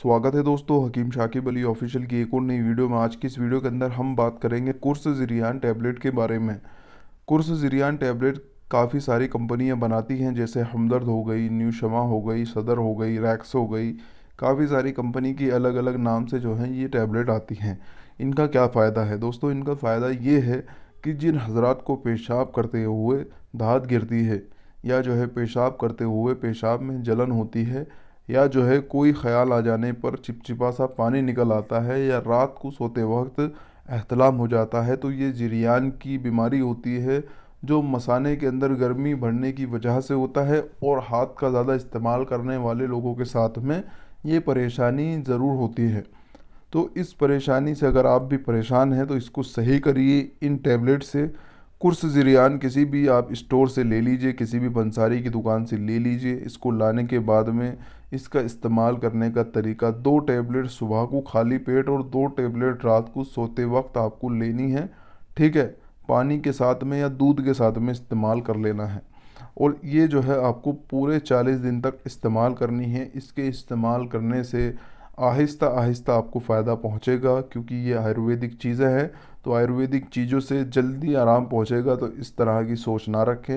स्वागत है दोस्तों हकीम शाकिब अली ऑफिशियल की एक और नई वीडियो में आज की इस वीडियो के अंदर हम बात करेंगे कुर्स जरियान टैबलेट के बारे में कुर्स जरियान टैबलेट काफ़ी सारी कंपनियां बनाती हैं जैसे हमदर्द हो गई न्यू शमा हो गई सदर हो गई रैक्स हो गई काफ़ी सारी कंपनी की अलग अलग नाम से जो हैं ये टैबलेट आती हैं इनका क्या फ़ायदा है दोस्तों इनका फ़ायदा ये है कि जिन हजरात को पेशाब करते हुए धात गिरती है या जो है पेशाब करते हुए पेशाब में जलन होती है या जो है कोई ख्याल आ जाने पर चिपचिपा सा पानी निकल आता है या रात को सोते वक्त अहतलाम हो जाता है तो ये जिरियान की बीमारी होती है जो मसाने के अंदर गर्मी बढ़ने की वजह से होता है और हाथ का ज़्यादा इस्तेमाल करने वाले लोगों के साथ में ये परेशानी ज़रूर होती है तो इस परेशानी से अगर आप भी परेशान हैं तो इसको सही करिए इन टैबलेट से कुर्स ज़रियान किसी भी आप स्टोर से ले लीजिए किसी भी पंसारी की दुकान से ले लीजिए इसको लाने के बाद में इसका इस्तेमाल करने का तरीका दो टेबलेट सुबह को खाली पेट और दो टेबलेट रात को सोते वक्त आपको लेनी है ठीक है पानी के साथ में या दूध के साथ में इस्तेमाल कर लेना है और ये जो है आपको पूरे चालीस दिन तक इस्तेमाल करनी है इसके इस्तेमाल करने से आहिस्ता आहिस्ता आपको फ़ायदा पहुंचेगा क्योंकि ये आयुर्वेदिक चीज़ें हैं तो आयुर्वेदिक चीज़ों से जल्दी आराम पहुंचेगा तो इस तरह की सोच ना रखें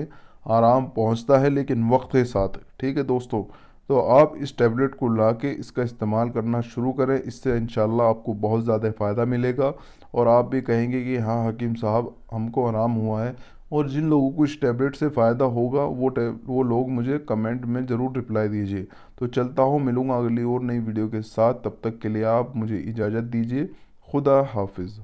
आराम पहुंचता है लेकिन वक्त के साथ ठीक है दोस्तों तो आप इस टैबलेट को ला के इसका इस्तेमाल करना शुरू करें इससे इन आपको बहुत ज़्यादा फ़ायदा मिलेगा और आप भी कहेंगे कि हाँ हकीम साहब हमको आराम हुआ है और जिन लोगों को इस टैबलेट से फ़ायदा होगा वो वो लोग मुझे कमेंट में ज़रूर रिप्लाई दीजिए तो चलता हूँ मिलूँगा अगली और नई वीडियो के साथ तब तक के लिए आप मुझे इजाज़त दीजिए खुदा हाफिज़